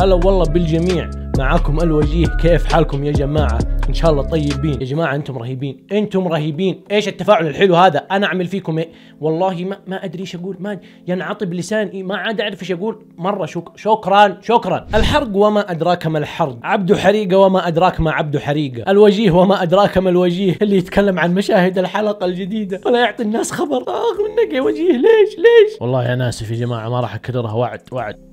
هلا والله بالجميع معاكم الوجيه كيف حالكم يا جماعة ان شاء الله طيبين يا جماعة انتم رهيبين انتم رهيبين ايش التفاعل الحلو هذا انا اعمل فيكم ايه والله ما, ما ادري ايش اقول ما ينعطب لساني إيه، ما عاد اعرف ايش اقول مرة شك... شكرا شكرا الحرق وما ادراك ما الحرق عبد حريقة وما ادراك ما عبد حريقة الوجيه وما ادراك ما الوجيه اللي يتكلم عن مشاهد الحلقة الجديدة ولا يعطي الناس خبر اخ منك يا وجيه ليش ليش والله انا اسف يا جماعة ما راح اكررها وعد وعد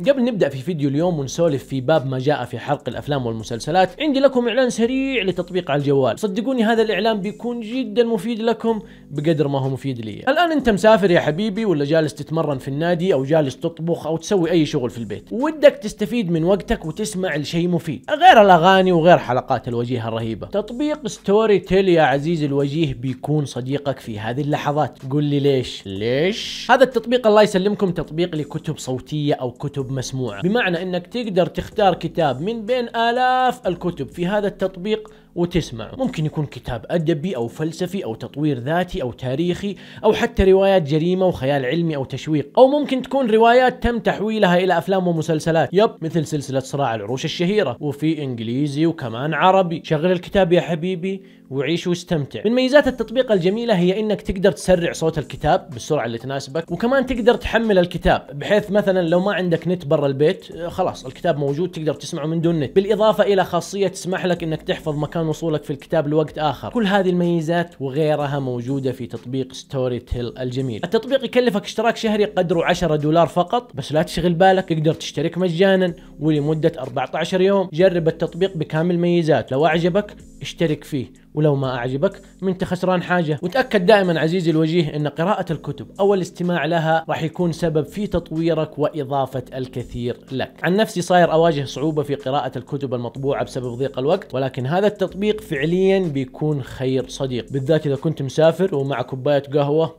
قبل نبدا في فيديو اليوم ونسولف في باب ما جاء في حرق الافلام والمسلسلات عندي لكم اعلان سريع لتطبيق على الجوال صدقوني هذا الاعلان بيكون جدا مفيد لكم بقدر ما هو مفيد لي الان انت مسافر يا حبيبي ولا جالس تتمرن في النادي او جالس تطبخ او تسوي اي شغل في البيت ودك تستفيد من وقتك وتسمع لشيء مفيد غير الاغاني وغير حلقات الوجيهه الرهيبه تطبيق ستوري تيل يا عزيزي الوجيه بيكون صديقك في هذه اللحظات قل لي ليش ليش هذا التطبيق الله يسلمكم تطبيق لكتب صوتيه او كتب كتب مسموعه بمعنى انك تقدر تختار كتاب من بين الاف الكتب في هذا التطبيق وتسمعه ممكن يكون كتاب أدبي أو فلسفي أو تطوير ذاتي أو تاريخي أو حتى روايات جريمة وخيال علمي أو تشويق أو ممكن تكون روايات تم تحويلها إلى أفلام ومسلسلات يب مثل سلسلة صراع العروش الشهيرة وفي إنجليزي وكمان عربي شغل الكتاب يا حبيبي وعيش واستمتع من ميزات التطبيق الجميلة هي انك تقدر تسرع صوت الكتاب بالسرعة اللي تناسبك وكمان تقدر تحمل الكتاب بحيث مثلا لو ما عندك نت برا البيت آه، خلاص الكتاب موجود تقدر تسمعه من دون نت بالاضافة الى خاصية تسمح لك انك تحفظ مكان وصولك في الكتاب لوقت اخر كل هذه الميزات وغيرها موجوده في تطبيق ستوري تيل الجميل التطبيق يكلفك اشتراك شهري قدره 10 دولار فقط بس لا تشغل بالك تقدر تشترك مجانا ولمده 14 يوم جرب التطبيق بكامل ميزات لو اعجبك اشترك فيه ولو ما أعجبك منت خسران حاجة وتأكد دائما عزيزي الوجيه أن قراءة الكتب أو الاستماع لها راح يكون سبب في تطويرك وإضافة الكثير لك عن نفسي صاير أواجه صعوبة في قراءة الكتب المطبوعة بسبب ضيق الوقت ولكن هذا التطبيق فعليا بيكون خير صديق بالذات إذا كنت مسافر ومع كوباية قهوة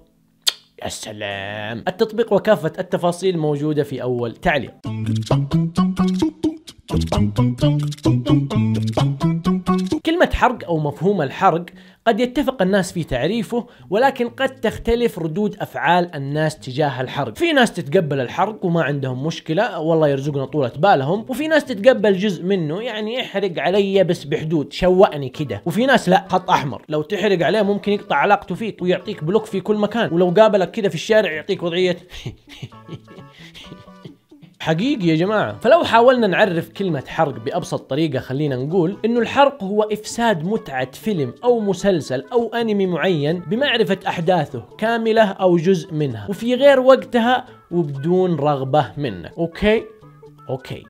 يا سلام التطبيق وكافة التفاصيل موجودة في أول تعليق كلمة حرق أو مفهوم الحرق قد يتفق الناس في تعريفه ولكن قد تختلف ردود أفعال الناس تجاه الحرق في ناس تتقبل الحرق وما عندهم مشكلة والله يرزقنا طولة بالهم وفي ناس تتقبل جزء منه يعني يحرق علي بس بحدود شوأني كده وفي ناس لا خط أحمر لو تحرق عليه ممكن يقطع علاقته فيك ويعطيك بلوك في كل مكان ولو قابلك كده في الشارع يعطيك وضعية حقيقي يا جماعة فلو حاولنا نعرف كلمة حرق بأبسط طريقة خلينا نقول إنه الحرق هو إفساد متعة فيلم أو مسلسل أو أنمي معين بمعرفة أحداثه كاملة أو جزء منها وفي غير وقتها وبدون رغبة منك أوكي أوكي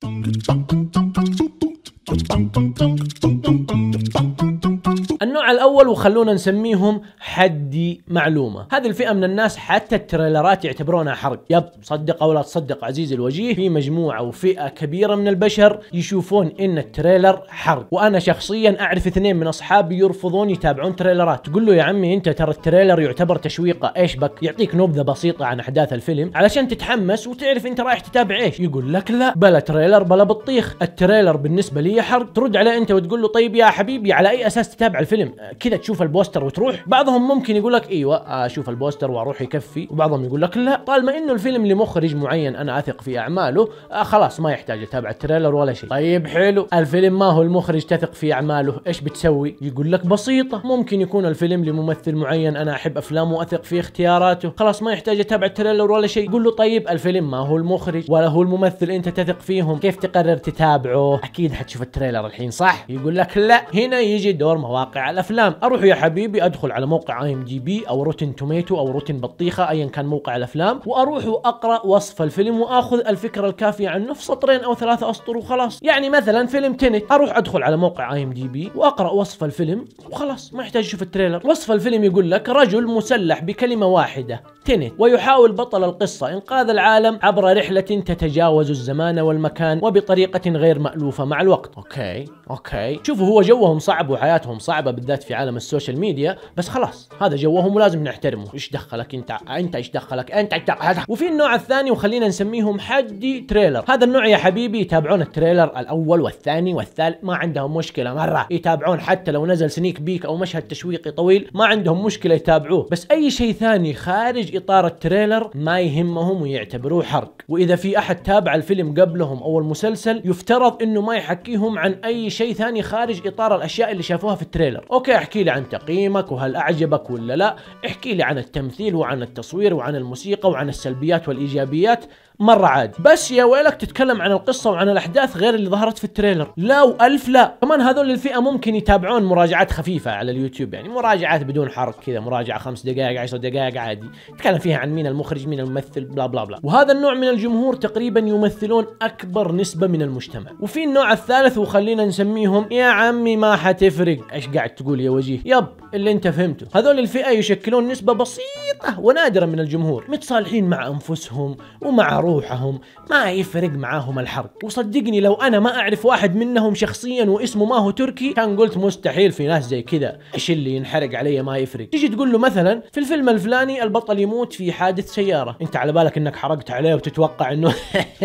النوع الاول وخلونا نسميهم حدي معلومه هذه الفئه من الناس حتى التريلرات يعتبرونها حرق يب صدق او لا تصدق عزيزي الوجيه في مجموعه وفئه كبيره من البشر يشوفون ان التريلر حرق وانا شخصيا اعرف اثنين من اصحابي يرفضون يتابعون تريلرات تقول له يا عمي انت ترى التريلر يعتبر تشويقه ايش بك يعطيك نبذه بسيطه عن احداث الفيلم علشان تتحمس وتعرف انت رايح تتابع ايش يقول لك لا بلا تريلر بلا بطيخ التريلر بالنسبه لي حرق ترد عليه انت وتقول له طيب يا حبيبي على اي اساس جالس تتابع الفيلم كذا تشوف البوستر وتروح بعضهم ممكن يقول لك ايوه اشوف البوستر واروح يكفي وبعضهم يقول لك لا طالما انه الفيلم لمخرج معين انا اثق في اعماله آه خلاص ما يحتاج اتابع التريلر ولا شيء طيب حلو الفيلم ما هو المخرج تثق في اعماله ايش بتسوي يقول لك بسيطه ممكن يكون الفيلم لممثل معين انا احب افلامه واثق في اختياراته خلاص ما يحتاج اتابع التريلر ولا شيء قول له طيب الفيلم ما هو المخرج ولا هو الممثل انت تثق فيهم كيف تقرر تتابعه اكيد حتشوف التريلر الحين صح يقول لك لا هنا يجي دور مواقع الافلام اروح يا حبيبي ادخل على موقع اي ام دي بي او روتن توميتو او روتن بطيخه ايا كان موقع الافلام واروح واقرا وصف الفيلم واخذ الفكره الكافيه عنه في سطرين او ثلاثه اسطر وخلاص يعني مثلا فيلم تنت اروح ادخل على موقع اي ام دي بي واقرا وصف الفيلم وخلاص ما يحتاج اشوف التريلر وصف الفيلم يقول لك رجل مسلح بكلمه واحده تينت ويحاول بطل القصة إنقاذ العالم عبر رحلة تتجاوز الزمان والمكان وبطريقة غير مألوفة مع الوقت أوكي أوكي شوفوا هو جوهم صعب وحياتهم صعبة بالذات في عالم السوشيال ميديا بس خلاص هذا جوهم ولازم نحترمه إيش دخلك أنت أنت إيش دخلك أنت إيش وفي النوع الثاني وخلينا نسميهم حدي تريلر هذا النوع يا حبيبي يتابعون التريلر الأول والثاني والثالث ما عندهم مشكلة مرة يتابعون حتى لو نزل سنيك بيك أو مشهد تشويقي طويل ما عندهم مشكلة يتابعوه بس أي شيء ثاني خارج خارج اطار التريلر ما يهمهم ويعتبروه حرق واذا في احد تابع الفيلم قبلهم او المسلسل يفترض انه ما يحكيهم عن اي شيء ثاني خارج اطار الاشياء اللي شافوها في التريلر اوكي احكي لي عن تقييمك وهل اعجبك ولا لا احكي لي عن التمثيل وعن التصوير وعن الموسيقى وعن السلبيات والايجابيات مره عادي بس يا ويلك تتكلم عن القصه وعن الاحداث غير اللي ظهرت في التريلر لا والف لا كمان هذول الفئه ممكن يتابعون مراجعات خفيفه على اليوتيوب يعني مراجعات بدون حرق كذا مراجعه خمس دقائق عشر دقائق عادي تتكلم فيها عن مين المخرج مين الممثل بلا بلا بلا وهذا النوع من الجمهور تقريبا يمثلون اكبر نسبه من المجتمع وفي النوع الثالث وخلينا نسميهم يا عمي ما حتفرق ايش قاعد تقول يا وجيه يب اللي انت فهمته هذول الفئه يشكلون نسبه بسيطه ونادره من الجمهور متصالحين مع انفسهم ومع روحهم ما يفرق معاهم الحرق وصدقني لو انا ما اعرف واحد منهم شخصيا واسمه ما هو تركي كان قلت مستحيل في ناس زي كذا ايش اللي ينحرق علي ما يفرق تيجي تقول له مثلا في الفيلم الفلاني البطل يموت في حادث سياره انت على بالك انك حرقت عليه وتتوقع انه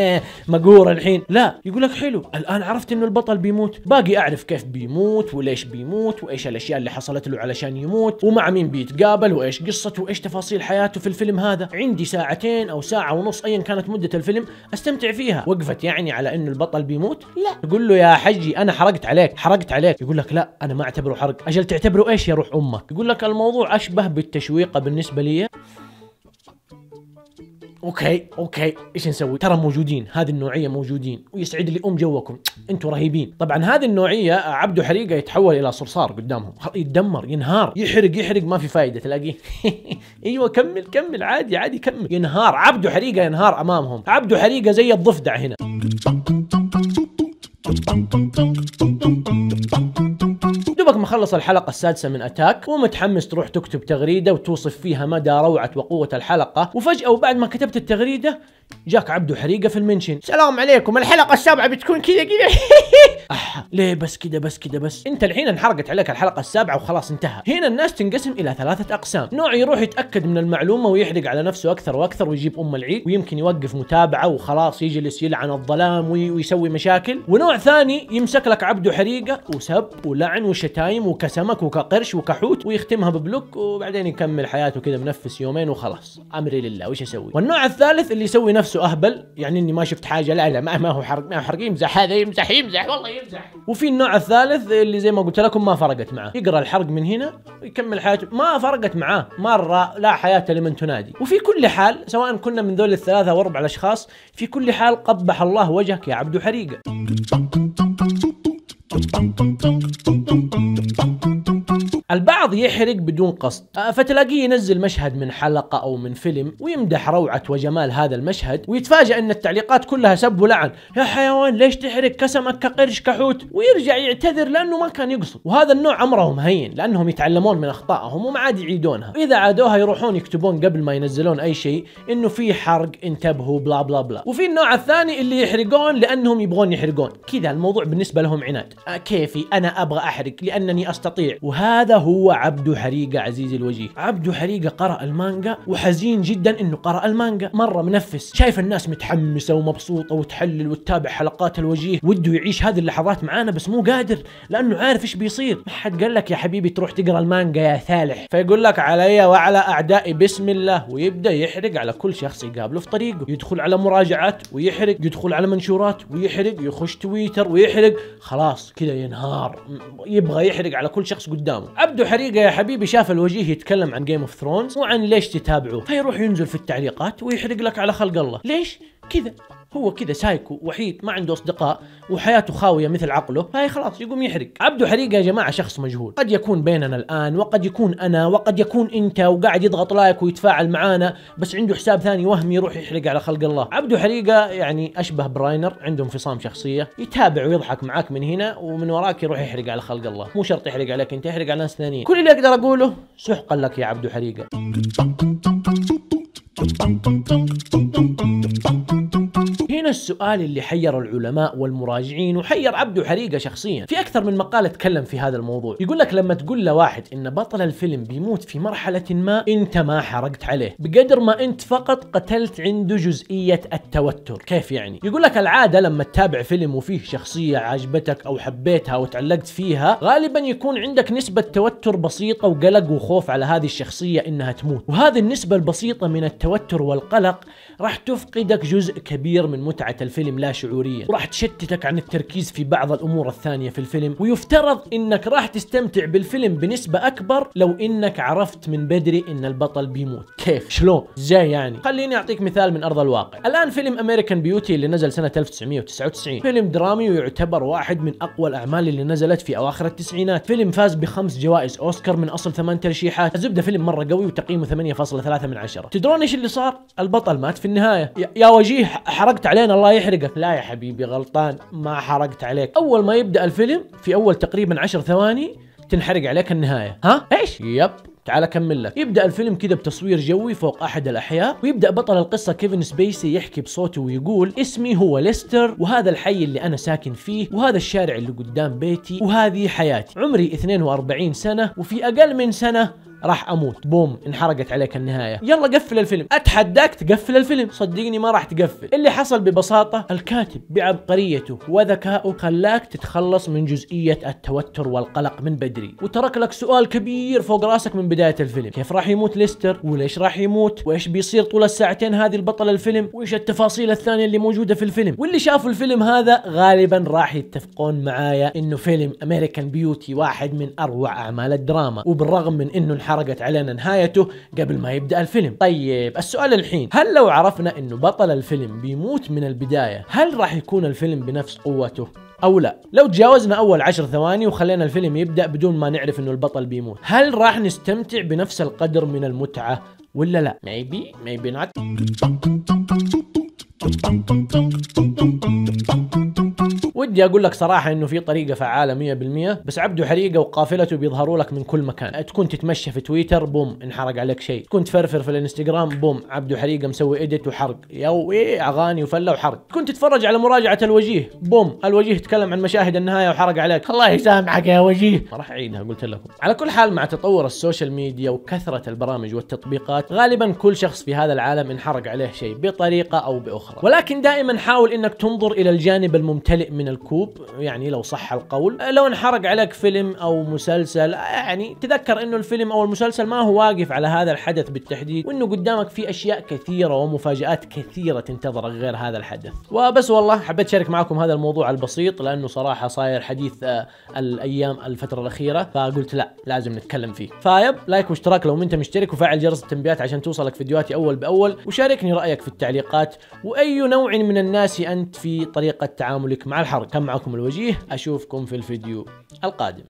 مقور الحين لا يقول لك حلو الان عرفت انه البطل بيموت باقي اعرف كيف بيموت وليش بيموت وايش الاشياء اللي حصلت له علشان يموت ومع مين بيتقابل وايش قصته وايش تفاصيل حياته في الفيلم هذا عندي ساعتين او ساعه ونص ايا كانت مده الفيلم استمتع فيها وقفت يعني على انه البطل بيموت لا تقول له يا حجي انا حرقت عليك حرقت عليك يقول لك لا انا ما اعتبره حرق اجل تعتبره ايش يا روح امك يقول لك الموضوع اشبه بالتشويقه بالنسبه لي اوكي اوكي ايش نسوي ترى موجودين هذه النوعيه موجودين ويسعد لي ام جوكم انتم رهيبين طبعا هذه النوعيه عبده حريقه يتحول الى صرصار قدامهم يتدمر ينهار يحرق يحرق ما في فايده تلاقيه ايوه كمل كمل عادي عادي كمل ينهار عبده حريقه ينهار امامهم عبده حريقه زي الضفدع هنا دوبك مخلص الحلقة السادسة من أتاك ومتحمس تروح تكتب تغريدة وتوصف فيها مدى روعة وقوة الحلقة وفجأة وبعد ما كتبت التغريدة جاك عبده حريقه في المنشن سلام عليكم الحلقه السابعه بتكون كذا كذا أح... ليه بس كذا بس كذا بس انت الحين انحرقت عليك الحلقه السابعه وخلاص انتهى هنا الناس تنقسم الى ثلاثه اقسام نوع يروح يتاكد من المعلومه ويحرق على نفسه اكثر واكثر ويجيب ام العيد ويمكن يوقف متابعه وخلاص يجلس يلعن الظلام ويسوي مشاكل ونوع ثاني يمسك لك عبده حريقه وسب ولعن وشتايم وكسمك وكقرش وكحوت ويختمها ببلوك وبعدين يكمل حياته كذا منفس يومين وخلاص امري لله وش اسوي والنوع الثالث اللي يسوي نفسه اهبل يعني اني ما شفت حاجه لا لا ما, ما هو حرق ما هو حرق يمزح هذا يمزح يمزح والله يمزح وفي النوع الثالث اللي زي ما قلت لكم ما فرقت معاه يقرا الحرق من هنا ويكمل حياته ما فرقت معاه مره لا حياه لمن تنادي وفي كل حال سواء كنا من ذول الثلاثه او اربع الاشخاص في كل حال قبح الله وجهك يا عبد حريقه البعض يحرق بدون قصد آه، فتلاقيه ينزل مشهد من حلقة أو من فيلم ويمدح روعة وجمال هذا المشهد ويتفاجأ أن التعليقات كلها سب ولعن يا حيوان ليش تحرق كسمك كقرش كحوت ويرجع يعتذر لأنه ما كان يقصد وهذا النوع أمرهم هين لأنهم يتعلمون من أخطائهم وما عاد يعيدونها إذا عادوها يروحون يكتبون قبل ما ينزلون أي شيء إنه في حرق انتبهوا بلا بلا بلا وفي النوع الثاني اللي يحرقون لأنهم يبغون يحرقون كذا الموضوع بالنسبة لهم عناد آه، كيفي أنا أبغى أحرق لأنني أستطيع وهذا هو عبد حريقة عزيزي الوجيه عبد حريقة قرأ المانجا وحزين جدا انه قرأ المانجا مرة منفس شايف الناس متحمسة ومبسوطة وتحلل وتتابع حلقات الوجيه وده يعيش هذه اللحظات معانا بس مو قادر لانه عارف ايش بيصير ما حد قال لك يا حبيبي تروح تقرا المانجا يا ثالح فيقول لك علي وعلى اعدائي بسم الله ويبدا يحرق على كل شخص يقابله في طريقه يدخل على مراجعات ويحرق يدخل على منشورات ويحرق يخش تويتر ويحرق خلاص كذا ينهار يبغى يحرق على كل شخص قدامه عبدو حريقه يا حبيبي شاف الوجيه يتكلم عن جيم اوف ثرونز وعن ليش تتابعوه فيروح ينزل في التعليقات ويحرق لك على خلق الله ليش كذا هو كذا سايكو وحيد ما عنده اصدقاء وحياته خاويه مثل عقله فهي خلاص يقوم يحرق عبده حريقه يا جماعه شخص مجهول قد يكون بيننا الان وقد يكون انا وقد يكون انت وقاعد يضغط لايك ويتفاعل معانا بس عنده حساب ثاني وهمي يروح يحرق على خلق الله عبده حريقه يعني اشبه براينر عنده انفصام شخصيه يتابع ويضحك معاك من هنا ومن وراك يروح يحرق على خلق الله مو شرط يحرق عليك انت يحرق على ناس ثانيين كل اللي اقدر اقوله سحقا لك يا عبده حريقه هنا السؤال اللي حير العلماء والمراجعين وحير عبده حريقه شخصيا في اكثر من مقال اتكلم في هذا الموضوع يقول لك لما تقول لواحد ان بطل الفيلم بيموت في مرحله ما انت ما حرقت عليه بقدر ما انت فقط قتلت عنده جزئيه التوتر كيف يعني يقول لك العاده لما تتابع فيلم وفيه شخصيه عجبتك او حبيتها وتعلقت فيها غالبا يكون عندك نسبه توتر بسيطه وقلق وخوف على هذه الشخصيه انها تموت وهذه النسبه البسيطه من التوتر والقلق راح تفقدك جزء كبير من متعة الفيلم لا شعوريا وراح تشتتك عن التركيز في بعض الأمور الثانية في الفيلم ويفترض إنك راح تستمتع بالفيلم بنسبة أكبر لو إنك عرفت من بدري إن البطل بيموت كيف شلون إزاي يعني خليني أعطيك مثال من أرض الواقع الآن فيلم أمريكان بيوتي اللي نزل سنة 1999 فيلم درامي ويعتبر واحد من أقوى الأعمال اللي نزلت في أواخر التسعينات فيلم فاز بخمس جوائز أوسكار من أصل ثمان ترشيحات الزبدة فيلم مرة قوي وتقييمه 8.3 من عشرة تدرون إيش اللي صار البطل مات في النهاية يا وجيه حرقت عليه بعدين الله يحرقك لا يا حبيبي غلطان ما حرقت عليك اول ما يبدا الفيلم في اول تقريبا عشر ثواني تنحرق عليك النهايه ها ايش يب تعال اكمل لك يبدا الفيلم كذا بتصوير جوي فوق احد الاحياء ويبدا بطل القصه كيفن سبيسي يحكي بصوته ويقول اسمي هو ليستر وهذا الحي اللي انا ساكن فيه وهذا الشارع اللي قدام بيتي وهذه حياتي عمري 42 سنه وفي اقل من سنه راح اموت بوم انحرقت عليك النهايه يلا قفل الفيلم اتحداك تقفل الفيلم صدقني ما راح تقفل اللي حصل ببساطه الكاتب بعبقريته وذكائه خلاك تتخلص من جزئيه التوتر والقلق من بدري وترك لك سؤال كبير فوق راسك من بدايه الفيلم كيف راح يموت ليستر وليش راح يموت وايش بيصير طول الساعتين هذه البطل الفيلم وايش التفاصيل الثانيه اللي موجوده في الفيلم واللي شافوا الفيلم هذا غالبا راح يتفقون معايا انه فيلم امريكان بيوتي واحد من اروع اعمال الدراما وبالرغم من انه انحرقت علينا نهايته قبل ما يبدا الفيلم طيب السؤال الحين هل لو عرفنا انه بطل الفيلم بيموت من البدايه هل راح يكون الفيلم بنفس قوته او لا لو تجاوزنا اول عشر ثواني وخلينا الفيلم يبدا بدون ما نعرف انه البطل بيموت هل راح نستمتع بنفس القدر من المتعه ولا لا ميبي ميبي نوت ودي اقول لك صراحه انه في طريقه فعاله 100% بس عبده حريقه وقافلته بيظهروا لك من كل مكان تكون تتمشى في تويتر بوم انحرق عليك شيء تكون تفرفر في الانستغرام بوم عبده حريقه مسوي ايديت وحرق يا ايه اغاني وفله وحرق تكون تتفرج على مراجعه الوجيه بوم الوجيه تكلم عن مشاهد النهايه وحرق عليك الله يسامحك يا وجيه ما راح اعيدها قلت لكم على كل حال مع تطور السوشيال ميديا وكثره البرامج والتطبيقات غالبا كل شخص في هذا العالم انحرق عليه شيء بطريقه او باخرى ولكن دائما حاول انك تنظر الى الجانب الممتلئ من من الكوب يعني لو صح القول لو انحرق عليك فيلم او مسلسل يعني تذكر انه الفيلم او المسلسل ما هو واقف على هذا الحدث بالتحديد وانه قدامك في اشياء كثيره ومفاجات كثيره تنتظرك غير هذا الحدث وبس والله حبيت اشارك معكم هذا الموضوع البسيط لانه صراحه صاير حديث آه، الايام الفتره الاخيره فقلت لا لازم نتكلم فيه فيب لايك واشتراك لو انت مشترك وفعل جرس التنبيهات عشان توصلك فيديوهاتي اول باول وشاركني رايك في التعليقات واي نوع من الناس انت في طريقه تعاملك مع الحق البحر كم معكم الوجيه أشوفكم في الفيديو القادم